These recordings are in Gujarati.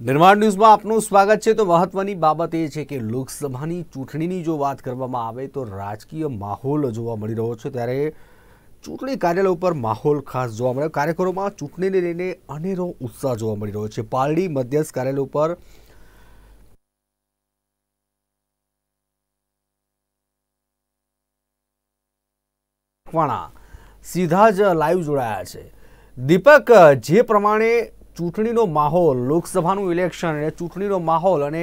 નિર્માણ ન્યૂઝમાં આપનું સ્વાગત છે તો મહત્વની બાબત એ છે કે લોકસભાની ચૂંટણીની જો વાત કરવામાં આવે તો રાજકીય માહોલ જોવા મળી રહ્યો છે ત્યારે ચૂંટણી કાર્યાલય ઉપર માહોલ ખાસ જોવા મળ્યો કાર્યક્રમોમાં ચૂંટણીને લઈને અનેરો ઉત્સાહ જોવા મળી રહ્યો છે પાલડી મધ્યસ્થ કાર્યાલય ઉપર સીધા જ લાઈવ જોડાયા છે દીપક જે પ્રમાણે ચૂંટણીનો માહોલ લોકસભાનું ઇલેક્શન અને ચૂંટણીનો માહોલ અને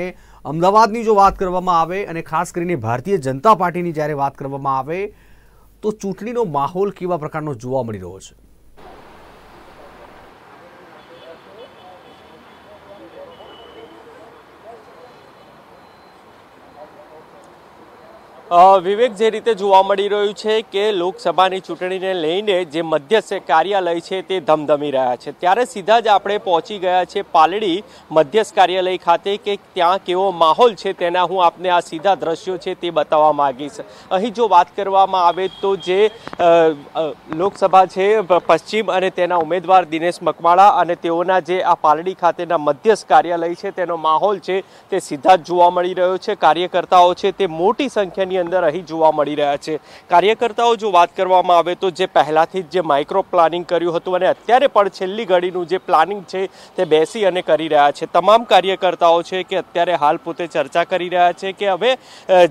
અમદાવાદની જો વાત કરવામાં આવે અને ખાસ કરીને ભારતીય જનતા પાર્ટીની જ્યારે વાત કરવામાં આવે તો ચૂંટણીનો માહોલ કેવા પ્રકારનો જોવા મળી રહ્યો છે વિવેક જે રીતે જોવા મળી રહ્યું છે કે લોકસભાની ચૂંટણીને લઈને જે મધ્યસ્થ કાર્યાલય છે તે ધમધમી રહ્યા છે ત્યારે સીધા જ આપણે પહોંચી ગયા છે પાલડી મધ્યસ્થ કાર્યાલય ખાતે કે ત્યાં કેવો માહોલ છે તેના હું આપને આ સીધા દ્રશ્યો છે તે બતાવવા માગીશ અહીં જો વાત કરવામાં આવે તો જે લોકસભા છે પશ્ચિમ અને તેના ઉમેદવાર દિનેશ મકવાળા અને તેઓના જે આ પાલડી ખાતેના મધ્યસ્થ કાર્યાલય છે તેનો માહોલ છે તે સીધા જ જોવા મળી રહ્યો છે કાર્યકર્તાઓ છે તે મોટી સંખ્યાની માત્રાની અંદર અહીં જોવા મળી રહ્યા છે કાર્યકર્તાઓ જો વાત કરવામાં આવે તો જે પહેલાંથી જ જે માઇક્રો પ્લાનિંગ કર્યું હતું અને અત્યારે પણ છેલ્લી ઘડીનું જે પ્લાનિંગ છે તે બેસી અને કરી રહ્યા છે તમામ કાર્યકર્તાઓ છે કે અત્યારે હાલ પોતે ચર્ચા કરી રહ્યા છે કે હવે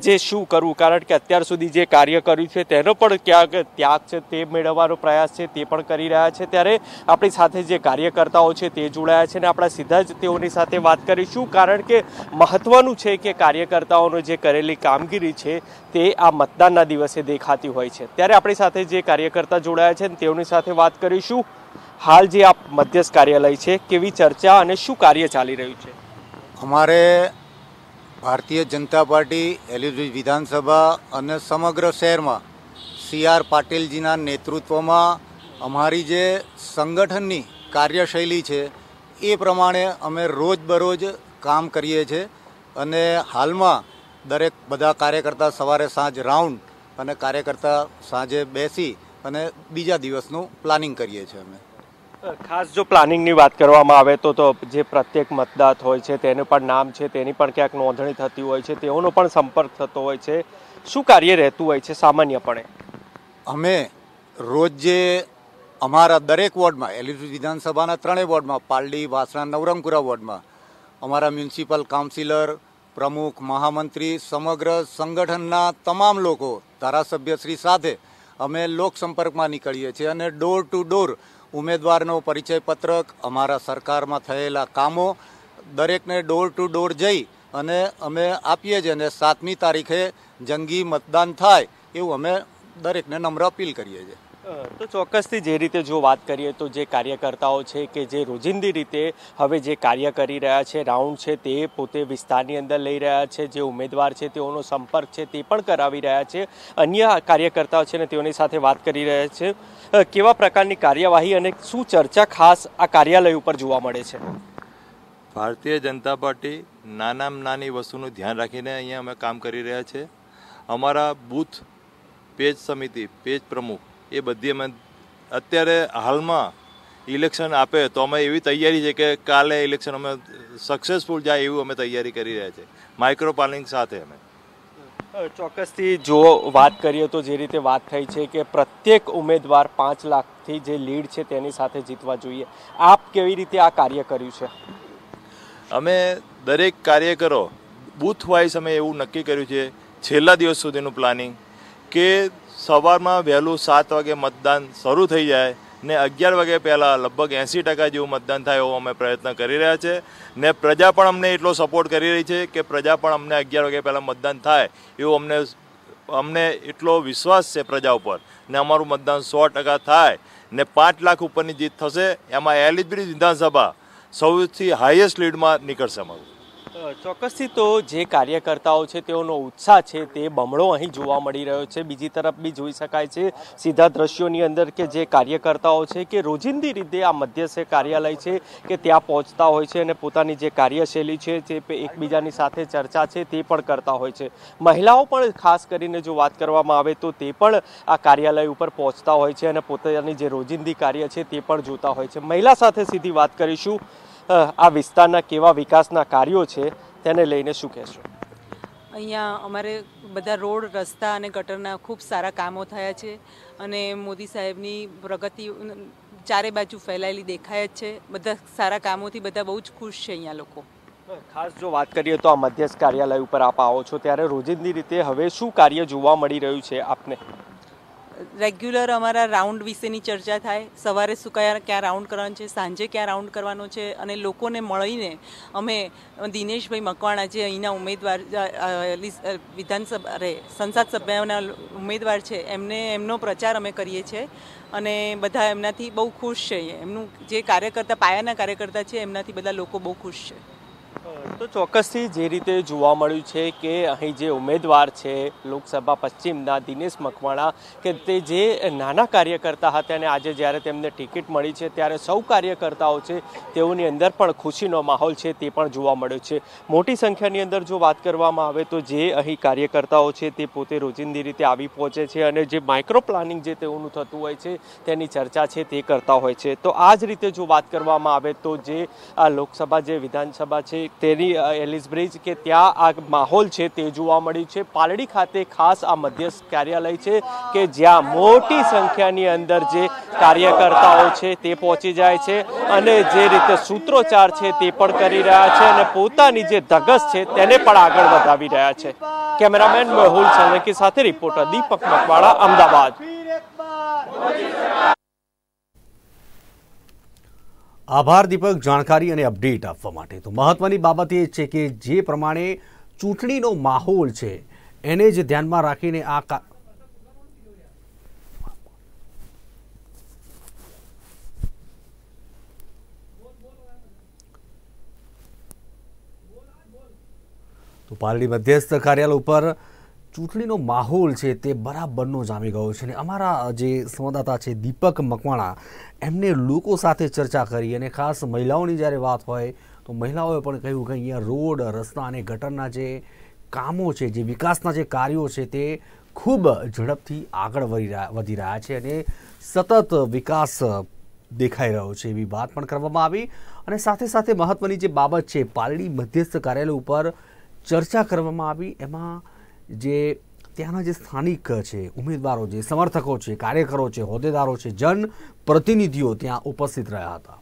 જે શું કરવું કારણ કે અત્યાર સુધી જે કાર્ય કર્યું છે તેનો પણ ક્યાંક ત્યાગ છે તે મેળવવાનો પ્રયાસ છે તે પણ કરી રહ્યા છે ત્યારે આપણી સાથે જે કાર્યકર્તાઓ છે તે જોડાયા છે અને આપણા સીધા જ તેઓની સાથે વાત કરીશું કારણ કે મહત્વનું છે કે કાર્યકર્તાઓનો જે કરેલી કામગીરી છે તે આ મતદાનના દિવસે દેખાતી હોય છે ત્યારે આપણી સાથે જે કાર્યકર્તા જોડાયા છે તેઓની સાથે વાત કરીશું હાલ જે આ મધ્યસ્થ કાર્યાલય છે કેવી ચર્ચા અને શું કાર્ય ચાલી રહ્યું છે અમારે ભારતીય જનતા પાર્ટી એલિઝી વિધાનસભા અને સમગ્ર શહેરમાં સી આર પાટીલજીના નેતૃત્વમાં અમારી જે સંગઠનની કાર્યશૈલી છે એ પ્રમાણે અમે રોજબરોજ કામ કરીએ છીએ અને હાલમાં દરેક બધા કાર્યકર્તા સવારે સાંજ રાઉન્ડ અને કાર્યકર્તા સાંજે બેસી અને બીજા દિવસનું પ્લાનિંગ કરીએ છીએ અમે ખાસ જો પ્લાનિંગની વાત કરવામાં આવે તો તો જે પ્રત્યેક મતદાત હોય છે તેનું પણ નામ છે તેની પણ ક્યાંક નોંધણી થતી હોય છે તેઓનો પણ સંપર્ક થતો હોય છે શું કાર્ય રહેતું હોય છે સામાન્યપણે અમે રોજ જે અમારા દરેક વોર્ડમાં એલિઝ વિધાનસભાના ત્રણેય વોર્ડમાં પાલડી વાસણા નવરંગપુરા વોર્ડમાં અમારા મ્યુનિસિપલ કાઉન્સિલર પ્રમુખ મહામંત્રી સમગ્ર સંગઠનના તમામ લોકો ધારાસભ્યશ્રી સાથે અમે લોકસંપર્કમાં નીકળીએ છીએ અને ડોર ટુ ડોર ઉમેદવારનો પરિચય પત્રક અમારા સરકારમાં થયેલા કામો દરેકને ડોર ટુ ડોર જઈ અને અમે આપીએ છીએ અને સાતમી તારીખે જંગી મતદાન થાય એવું અમે દરેકને નમ્ર અપીલ કરીએ છીએ તો ચોક્કસથી જે રીતે જો વાત કરીએ તો જે કાર્યકર્તાઓ છે કે જે રોજિંદી રીતે હવે જે કાર્ય કરી રહ્યા છે રાઉન્ડ છે તે પોતે વિસ્તારની અંદર લઈ રહ્યા છે જે ઉમેદવાર છે તેઓનો સંપર્ક છે તે પણ કરાવી રહ્યા છે અન્ય કાર્યકર્તાઓ છે ને તેઓની સાથે વાત કરી રહ્યા છે કેવા પ્રકારની કાર્યવાહી અને શું ચર્ચા ખાસ આ કાર્યાલય ઉપર જોવા મળે છે ભારતીય જનતા પાર્ટી નાનામાં નાની વસ્તુનું ધ્યાન રાખીને અહીંયા અમે કામ કરી રહ્યા છે અમારા બૂથ પેજ સમિતિ પેજ પ્રમુખ એ બધી અમે અત્યારે હાલમાં ઇલેક્શન આપે તો અમે એવી તૈયારી છે કે કાલે ઇલેક્શન અમે સક્સેસફુલ જાય એવું અમે તૈયારી કરી રહ્યા છીએ માઇક્રો પ્લાનિંગ સાથે અમે ચોક્કસથી જો વાત કરીએ તો જે રીતે વાત થઈ છે કે પ્રત્યેક ઉમેદવાર પાંચ લાખથી જે લીડ છે તેની સાથે જીતવા જોઈએ આપ કેવી રીતે આ કાર્ય કર્યું છે અમે દરેક કાર્યકરો બૂથ વાઇઝ અમે એવું નક્કી કર્યું છે છેલ્લા દિવસ સુધીનું પ્લાનિંગ કે સવારમાં વહેલું સાત વાગે મતદાન શરૂ થઈ જાય ને અગિયાર વાગે પહેલાં લગભગ એંસી ટકા જેવું મતદાન થાય એવો અમે પ્રયત્ન કરી રહ્યા છે ને પ્રજા પણ અમને એટલો સપોર્ટ કરી રહી છે કે પ્રજા પણ અમને અગિયાર વાગે પહેલાં મતદાન થાય એવું અમને અમને એટલો વિશ્વાસ છે પ્રજા ઉપર ને અમારું મતદાન સો ટકા થાય ને પાંચ લાખ ઉપરની જીત થશે એમાં એલિજબ્રિજ વિધાનસભા સૌથી હાઈએસ્ટ લીડમાં નીકળશે અમારું ચોક્કસથી તો જે કાર્યકર્તાઓ છે તેઓનો ઉત્સાહ છે તે બમણો અહીં જોવા મળી રહ્યો છે બીજી તરફ બી જોઈ શકાય છે સીધા દ્રશ્યોની અંદર કે જે કાર્યકર્તાઓ છે કે રોજિંદી રીતે આ મધ્યસ્થ કાર્યાલય છે કે ત્યાં પહોંચતા હોય છે અને પોતાની જે કાર્યશૈલી છે જે એકબીજાની સાથે ચર્ચા છે તે પણ કરતા હોય છે મહિલાઓ પણ ખાસ કરીને જો વાત કરવામાં આવે તો તે પણ આ કાર્યાલય ઉપર પહોંચતા હોય છે અને પોતાની જે રોજિંદી કાર્ય છે તે પણ જોતા હોય છે મહિલા સાથે સીધી વાત કરીશું આ વિસ્તારના કેવા વિકાસના કાર્યો છે તેને લઈને શું કહેશો અહીંયા અમારે બધા રોડ રસ્તા અને ગટરના ખૂબ સારા કામો થયા છે અને મોદી સાહેબની પ્રગતિ ચારે બાજુ ફેલાયેલી દેખાય જ છે બધા સારા કામોથી બધા બહુ જ ખુશ છે અહીંયા લોકો ખાસ જો વાત કરીએ તો આ મધ્યસ્થ કાર્યાલય ઉપર આપ આવો છો ત્યારે રોજિંદી રીતે હવે શું કાર્ય જોવા મળી રહ્યું છે આપને રેગ્યુલર અમારા રાઉન્ડ વિશેની ચર્ચા થાય સવારે શું કયા ક્યાં રાઉન્ડ કરવાનું છે સાંજે ક્યાં રાઉન્ડ કરવાનો છે અને લોકોને મળીને અમે દિનેશભાઈ મકવાણા જે અહીંના ઉમેદવાર વિધાનસભા અરે સંસદ સભ્યના ઉમેદવાર છે એમને એમનો પ્રચાર અમે કરીએ છીએ અને બધા એમનાથી બહુ ખુશ છે એમનું જે કાર્યકર્તા પાયાના કાર્યકર્તા છે એમનાથી બધા લોકો બહુ ખુશ છે તો ચોક્કસથી જે રીતે જોવા મળ્યું છે કે અહીં જે ઉમેદવાર છે લોકસભા પશ્ચિમના દિનેશ મકવાણા કે તે જે નાના કાર્યકર્તા હતા અને આજે જ્યારે તેમને ટિકિટ મળી છે ત્યારે સૌ કાર્યકર્તાઓ છે તેઓની અંદર પણ ખુશીનો માહોલ છે તે પણ જોવા મળ્યો છે મોટી સંખ્યાની અંદર જો વાત કરવામાં આવે તો જે અહીં કાર્યકર્તાઓ છે તે પોતે રોજિંદી રીતે આવી પહોંચે છે અને જે માઇક્રો પ્લાનિંગ જે તેઓનું થતું હોય છે તેની ચર્ચા છે તે કરતા હોય છે તો આ જ રીતે જો વાત કરવામાં આવે તો જે આ લોકસભા જે વિધાનસભા છે તેની એલિઝબ્રિજ કે ત્યાં આ માહોલ છે તે જોવા મળ્યું છે પાલડી ખાતે ખાસ આ મધ્યસ્થ કાર્યાલય છે કે જ્યાં મોટી સંખ્યાની અંદર જે કાર્યકર્તાઓ છે તે પહોંચી જાય છે અને જે રીતે સૂત્રોચ્ચાર છે તે પણ કરી રહ્યા છે અને પોતાની જે ધગસ છે તેને પણ આગળ વધાવી રહ્યા છે કેમેરામેન મેહુલ સોલંકી સાથે રિપોર્ટર દીપક મકવાડા અમદાવાદ આભાર દીપક જાણકારી અને અપડેટ આપવા માટે તો મહત્વની બાબત એ છે કે જે પ્રમાણે ચૂંટણીનો માહોલ છે એને જ ધ્યાનમાં રાખીને આ તો પાલડી મધ્યસ્થ કાર્યાલય ઉપર ચૂંટણીનો માહોલ છે તે બરાબરનો જામી ગયો છે અને અમારા જે સંવાદદાતા છે દીપક મકવાણા એમને લોકો સાથે ચર્ચા કરી અને ખાસ મહિલાઓની જ્યારે વાત હોય તો મહિલાઓએ પણ કહ્યું કે અહીંયા રોડ રસ્તા અને ગટરના જે કામો છે જે વિકાસના જે કાર્યો છે તે ખૂબ ઝડપથી આગળ વધી રહ્યા વધી રહ્યા છે અને સતત વિકાસ દેખાઈ રહ્યો છે એવી વાત પણ કરવામાં આવી અને સાથે સાથે મહત્ત્વની જે બાબત છે પાલડી મધ્યસ્થ કાર્યાલય ઉપર ચર્ચા કરવામાં આવી એમાં જે ત્યાંના જે સ્થાનિક છે ઉમેદવારો છે સમર્થકો છે કાર્યકરો છે હોદ્દેદારો છે જનપ્રતિનિધિઓ ત્યાં ઉપસ્થિત રહ્યા હતા